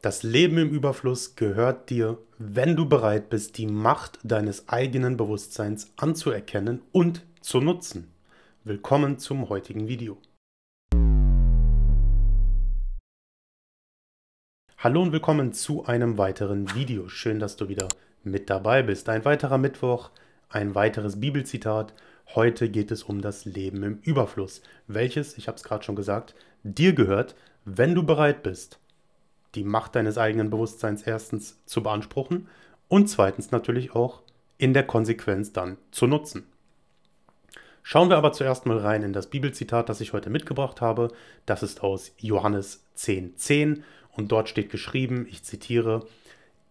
Das Leben im Überfluss gehört dir, wenn du bereit bist, die Macht deines eigenen Bewusstseins anzuerkennen und zu nutzen. Willkommen zum heutigen Video. Hallo und willkommen zu einem weiteren Video. Schön, dass du wieder mit dabei bist. Ein weiterer Mittwoch, ein weiteres Bibelzitat. Heute geht es um das Leben im Überfluss, welches, ich habe es gerade schon gesagt, dir gehört, wenn du bereit bist die Macht deines eigenen Bewusstseins erstens zu beanspruchen und zweitens natürlich auch in der Konsequenz dann zu nutzen. Schauen wir aber zuerst mal rein in das Bibelzitat, das ich heute mitgebracht habe. Das ist aus Johannes 10,10 10, und dort steht geschrieben, ich zitiere,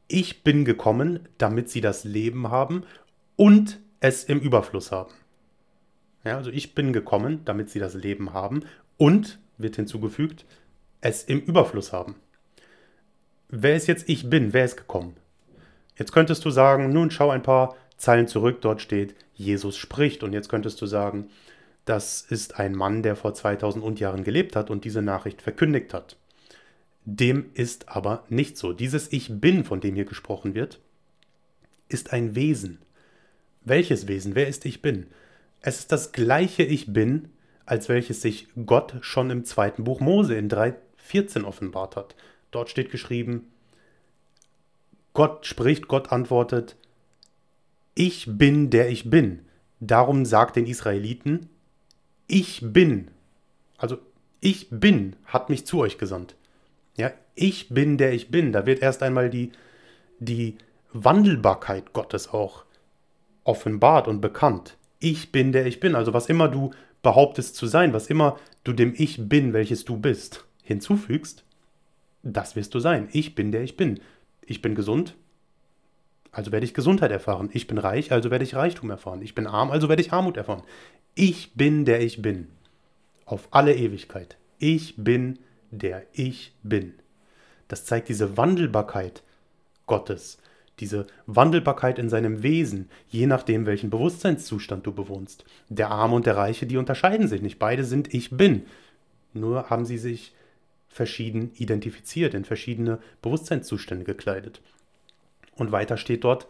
Ich bin gekommen, damit sie das Leben haben und es im Überfluss haben. Ja, also ich bin gekommen, damit sie das Leben haben und, wird hinzugefügt, es im Überfluss haben wer ist jetzt ich bin, wer ist gekommen? Jetzt könntest du sagen, nun schau ein paar Zeilen zurück, dort steht, Jesus spricht. Und jetzt könntest du sagen, das ist ein Mann, der vor 2000 und Jahren gelebt hat und diese Nachricht verkündigt hat. Dem ist aber nicht so. Dieses Ich bin, von dem hier gesprochen wird, ist ein Wesen. Welches Wesen? Wer ist Ich bin? Es ist das gleiche Ich bin, als welches sich Gott schon im zweiten Buch Mose in 3.14 offenbart hat. Dort steht geschrieben, Gott spricht, Gott antwortet, ich bin der ich bin. Darum sagt den Israeliten, ich bin. Also ich bin hat mich zu euch gesandt. Ja, ich bin der ich bin. Da wird erst einmal die, die Wandelbarkeit Gottes auch offenbart und bekannt. Ich bin der ich bin. Also was immer du behauptest zu sein, was immer du dem Ich bin, welches du bist, hinzufügst, das wirst du sein. Ich bin der ich bin. Ich bin gesund, also werde ich Gesundheit erfahren. Ich bin reich, also werde ich Reichtum erfahren. Ich bin arm, also werde ich Armut erfahren. Ich bin der ich bin. Auf alle Ewigkeit. Ich bin der ich bin. Das zeigt diese Wandelbarkeit Gottes, diese Wandelbarkeit in seinem Wesen, je nachdem, welchen Bewusstseinszustand du bewohnst. Der Arme und der Reiche, die unterscheiden sich nicht. Beide sind ich bin. Nur haben sie sich verschieden identifiziert, in verschiedene Bewusstseinszustände gekleidet. Und weiter steht dort,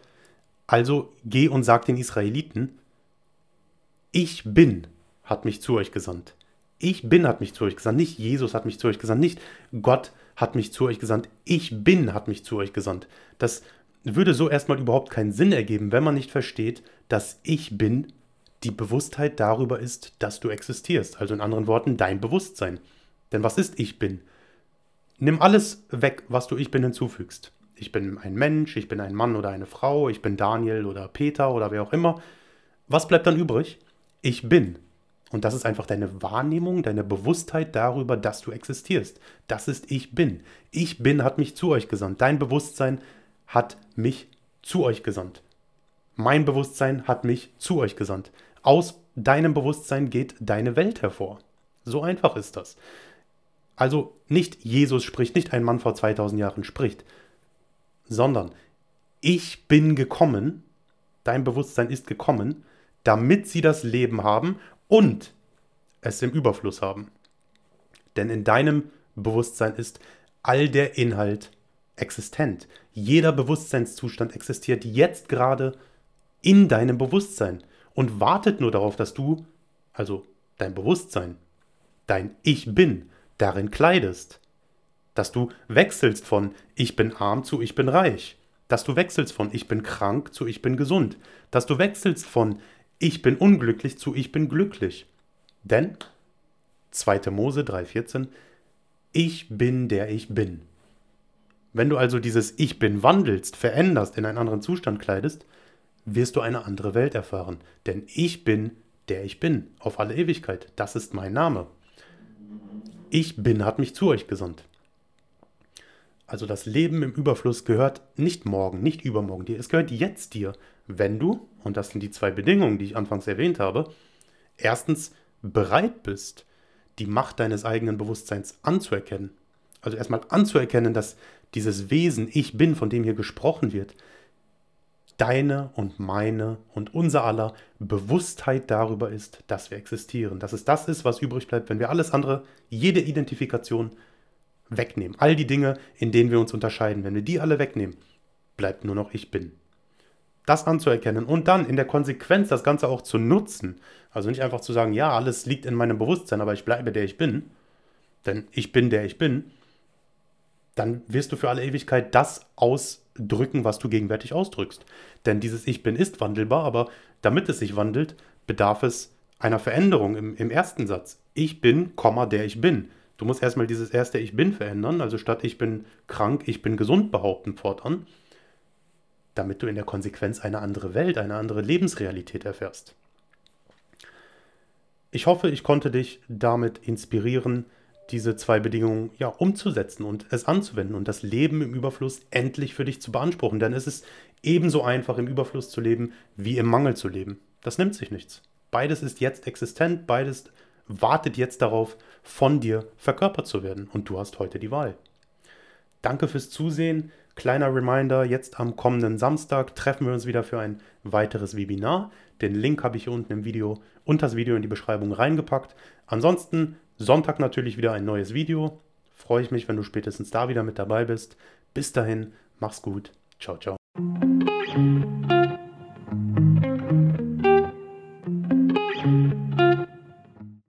also geh und sag den Israeliten, ich bin hat mich zu euch gesandt. Ich bin hat mich zu euch gesandt, nicht Jesus hat mich zu euch gesandt, nicht Gott hat mich zu euch gesandt, ich bin hat mich zu euch gesandt. Das würde so erstmal überhaupt keinen Sinn ergeben, wenn man nicht versteht, dass ich bin die Bewusstheit darüber ist, dass du existierst. Also in anderen Worten, dein Bewusstsein. Denn was ist ich bin? Nimm alles weg, was du ich bin hinzufügst. Ich bin ein Mensch, ich bin ein Mann oder eine Frau, ich bin Daniel oder Peter oder wer auch immer. Was bleibt dann übrig? Ich bin. Und das ist einfach deine Wahrnehmung, deine Bewusstheit darüber, dass du existierst. Das ist ich bin. Ich bin hat mich zu euch gesandt. Dein Bewusstsein hat mich zu euch gesandt. Mein Bewusstsein hat mich zu euch gesandt. Aus deinem Bewusstsein geht deine Welt hervor. So einfach ist das. Also nicht Jesus spricht, nicht ein Mann vor 2000 Jahren spricht, sondern ich bin gekommen, dein Bewusstsein ist gekommen, damit sie das Leben haben und es im Überfluss haben. Denn in deinem Bewusstsein ist all der Inhalt existent. Jeder Bewusstseinszustand existiert jetzt gerade in deinem Bewusstsein und wartet nur darauf, dass du, also dein Bewusstsein, dein Ich bin, darin kleidest. Dass du wechselst von ich bin arm zu ich bin reich. Dass du wechselst von ich bin krank zu ich bin gesund. Dass du wechselst von ich bin unglücklich zu ich bin glücklich. Denn 2. Mose 3,14 Ich bin der ich bin. Wenn du also dieses Ich bin wandelst, veränderst, in einen anderen Zustand kleidest, wirst du eine andere Welt erfahren. Denn ich bin der ich bin, auf alle Ewigkeit. Das ist mein Name. Ich bin hat mich zu euch gesandt. Also das Leben im Überfluss gehört nicht morgen, nicht übermorgen dir, es gehört jetzt dir, wenn du, und das sind die zwei Bedingungen, die ich anfangs erwähnt habe, erstens bereit bist, die Macht deines eigenen Bewusstseins anzuerkennen. Also erstmal anzuerkennen, dass dieses Wesen Ich bin, von dem hier gesprochen wird, deine und meine und unser aller Bewusstheit darüber ist, dass wir existieren. Dass es das ist, was übrig bleibt, wenn wir alles andere, jede Identifikation wegnehmen. All die Dinge, in denen wir uns unterscheiden, wenn wir die alle wegnehmen, bleibt nur noch ich bin. Das anzuerkennen und dann in der Konsequenz das Ganze auch zu nutzen. Also nicht einfach zu sagen, ja, alles liegt in meinem Bewusstsein, aber ich bleibe der ich bin. Denn ich bin der ich bin. Dann wirst du für alle Ewigkeit das aus drücken, was du gegenwärtig ausdrückst. Denn dieses Ich bin ist wandelbar, aber damit es sich wandelt, bedarf es einer Veränderung im, im ersten Satz. Ich bin, der ich bin. Du musst erstmal dieses erste Ich bin verändern, also statt ich bin krank, ich bin gesund behaupten fortan, damit du in der Konsequenz eine andere Welt, eine andere Lebensrealität erfährst. Ich hoffe, ich konnte dich damit inspirieren, diese zwei Bedingungen ja umzusetzen und es anzuwenden und das Leben im Überfluss endlich für dich zu beanspruchen. Denn es ist ebenso einfach, im Überfluss zu leben, wie im Mangel zu leben. Das nimmt sich nichts. Beides ist jetzt existent, beides wartet jetzt darauf, von dir verkörpert zu werden. Und du hast heute die Wahl. Danke fürs Zusehen. Kleiner Reminder, jetzt am kommenden Samstag treffen wir uns wieder für ein weiteres Webinar. Den Link habe ich hier unten im Video, unter das Video in die Beschreibung reingepackt. Ansonsten Sonntag natürlich wieder ein neues Video. Freue ich mich, wenn du spätestens da wieder mit dabei bist. Bis dahin, mach's gut. Ciao, ciao.